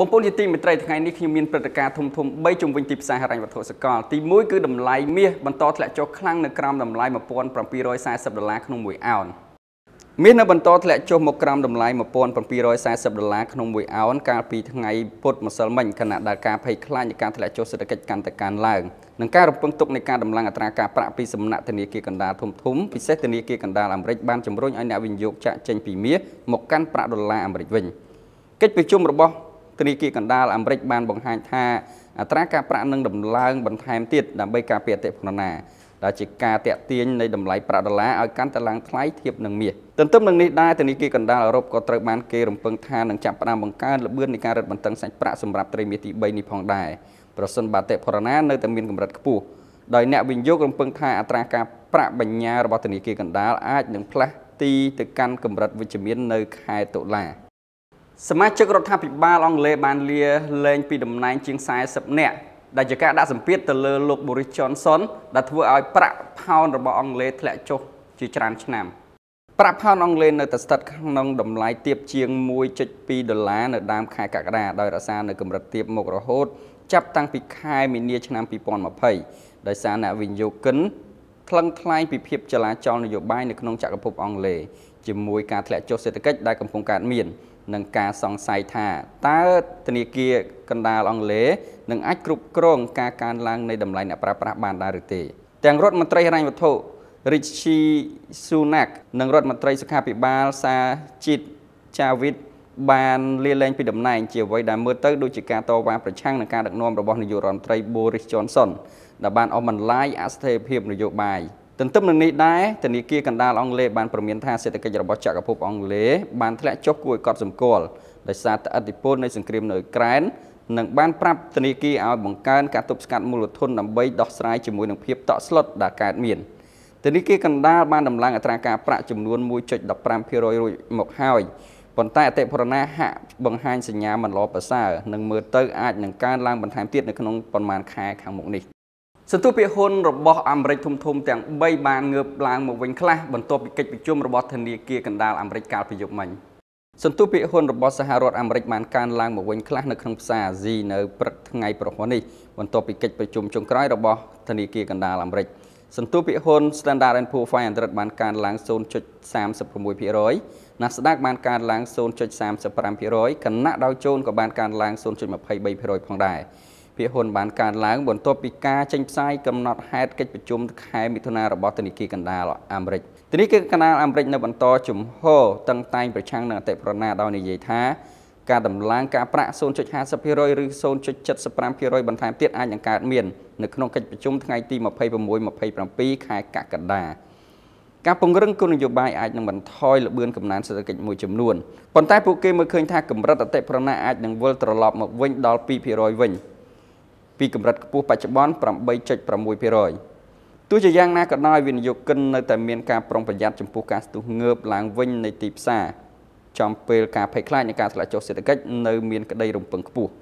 បងប្អូនជាទីមេត្រីថ្ងៃនេះខ្ញុំមានព្រឹត្តិការណ៍ធំធំ3ជំវិញទីផ្សារហិរញ្ញវត្ថុសកលទី1គឺតម្លៃមាសបន្តធ្លាក់ចុះខ្លាំងនៅក្រោមតម្លៃ1740ដុល្លារក្នុង1អោនមាសនៅបន្តធ្លាក់ចុះមកក្រោមតម្លៃ1740ដុល្លារក្នុង1អោនកាលពីថ្ងៃពុធម្សិលមិញខណៈដែលការភ័យខ្លាចនៃការធ្លាក់ចុះសេដ្ឋកិច្ចកាន់តែកើនឡើងនិងការរំពឹងទុកនៃការដំឡើងអត្រាការប្រាក់ពីសំណាក់ធនាគារកណ្ដាលធំធំពិសេសធនាគារកណ្ដាលអាមេរិកបានជំរុញឲ្យអ្នកវិនិយោគចាក់ចេញពីមាសមកកាន់ប្រាក់ដុល្លារអាមេរិកវិញកិច្ចប្រជុំរបស់ធនាគារកណ្ដាលអាមេរិកបានបង្ហាញថាអត្រាការប្រាក់នឹងដំឡើងបន្ថែមទៀតដើម្បីការពារអតិផរណាដែលជាការតេទៀងនៃតម្លៃប្រាក់ដុល្លារឲ្យកាន់តែឡើងថ្លៃធៀបនឹងមាសទន្ទឹមនឹងនេះដែរធនាគារកណ្ដាលអឺរ៉ុបក៏ត្រូវបានគេរំពឹងថានឹងចាប់ផ្ដើមបង្កើនល្បឿននៃការរឹតបន្តឹងសាច់ប្រាក់សម្រាប់ត្រីមាសទី3នេះផងដែរប្រសិនបើអតិផរណានៅតែមានកម្រិតខ្ពស់ដោយអ្នកវិនិយោគរំពឹងថាអត្រាការប្រាក់បញ្ញើរបស់ធនាគារកណ្ដាលអាចនឹងផ្លាស់ទីទៅកាន់កម្រិតវិជ្ជមាននៅខែតុលា។សមាជិករដ្ឋាភិបាលអង់គ្លេសបានលាលែងពីតំណែងជាង40នាក់ដែលជាការដាក់សម្ពាធទៅលើលោក Boris Johnson ដែលធ្វើឲ្យប្រាក់ផោនរបស់អង់គ្លេសធ្លាក់ចុះជាច្រើនឆ្នាំប្រាក់ផោនអង់គ្លេសនៅតែស្ថិតក្នុងតម្លៃទាបជាង1.2ដុល្លារនៅដើមខែកក្កដាដោយរសារនៅកម្រិតទាបមករហូតចាប់តាំងពីខែមីនាឆ្នាំ2020ដោយសារអ្នកវិនិយោគិនថ្លឹងថ្លែងពីភាពចលាចលនយោបាយនៅក្នុងចក្រភពអង់គ្លេសជាមួយការធ្លាក់ចុះសេដ្ឋកិច្ចដែលកំពុងកើតមាននឹងការសង្ស័យថាតើធនាគារកណ្ដាលអង់គ្លេសនឹងអាចគ្រប់គ្រងការកើនឡើងនៃតម្លៃអ្នកប្រើប្រាស់បានដែរឬទេ ទាំងរដ្ឋមន្ត្រីហិរញ្ញវត្ថុ Rishi Sunak និងរដ្ឋមន្ត្រីសុខាភិបាលសាជីតចាវិត បានលាលែងពីតំណែងជាអ្វីដែលមើលទៅដូចជាការតវ៉ាប្រឆាំងនឹងការដឹកនាំរបស់នាយករដ្ឋមន្ត្រី Boris Johnson ដែលបានអមបន្លាយអស្ថិរភាពនយោបាយទន្ទឹមនឹងនេះដែរធនាគារកណ្ដាលអង់គ្លេសបានព្រមានថាសេដ្ឋកិច្ចរបស់ចក្រភពអង់គ្លេសបានធ្លាក់ចុះគួរឲ្យកត់សម្គាល់ដោយសារតែឥទ្ធិពលនៃសង្គ្រាមនៅអ៊ុយក្រែននិងបានប្រាប់ធនាគារឲ្យបង្កើនការទប់ស្កាត់មូលធនដើម្បីដោះស្រាយជាមួយនឹងភាពតក់ស្លុតដែលកើតមានធនាគារកណ្ដាលបានដំឡើងអត្រាការប្រាក់ចំនួន1.15%រួចមកហើយប៉ុន្តែអតិផរណាហាក់បង្ហាញសញ្ញាមិនល្អប្រសើរនិងមើលទៅអាចនឹងកើនឡើងបន្ថែមទៀតនៅក្នុងប៉ុន្មានខែខាងមុខនេះសន្ទុះពាហ៊ុនរបស់អាមេរិកធំធំទាំង3បានងើបឡើងមកវិញខ្លះបន្ទាប់ពីកិច្ចប្រជុំរបស់ធនាគារកណ្ដាលអាមេរិកកាលពីយប់មិញសន្ទុះពាហ៊ុនរបស់សហរដ្ឋអាមេរិកបានកើនឡើងមកវិញខ្លះនៅក្នុងផ្សារអាស៊ីនៅព្រឹកថ្ងៃប្រហ័ននេះបន្ទាប់ពីកិច្ចប្រជុំចុងក្រោយរបស់ធនាគារកណ្ដាលអាមេរិកសន្ទុះពាហ៊ុន Standard & Poor's 500បានកើនឡើង0.36% Nasdaq បានកើនឡើង0.35%ខណៈ Dow Jones ក៏បានកើនឡើង0.23%ផងដែរភាគហ៊ុនបានកើនឡើងបន្ទាប់ពីការចេញផ្សាយកំណត់ហេតុកិច្ចប្រជុំខែមិថុនារបស់ធនាគារកណ្ដាលអាមេរិកធនាគារកណ្ដាលអាមេរិកនៅបន្តជំហរតឹងតែងប្រឆាំងនឹងអតិប្រណាដោយនិយាយថាការដំឡើងការប្រាក់0.50%ឬ0.75%បន្ថែមទៀតអាចនឹងកើតមាននៅក្នុងកិច្ចប្រជុំថ្ងៃទី26 27ខែកក្កដាការពង្រឹងគោលនយោបាយអាចនឹងបន្ថយល្បឿនកំណើនសេដ្ឋកិច្ចមួយចំនួនប៉ុន្តែពួកគេមើលឃើញថាកម្រិតអតិប្រណាអាចនឹងវិលត្រឡប់មកវិញដល់2%វិញពីកម្រិតខ្ពស់បច្ចុប្បន្ន8.6%ទោះជាយ៉ាងណាក៏ដោយវិនិយោគិននៅតែមានការប្រុងប្រយ័ត្នចំពោះការស្ទុះងើបឡើងវិញនៃទីផ្សារចំពេលការភ័យខ្លាចនៃការធ្លាក់ចុះសេដ្ឋកិច្ចនៅមានក្តីរំពឹងខ្ពស់។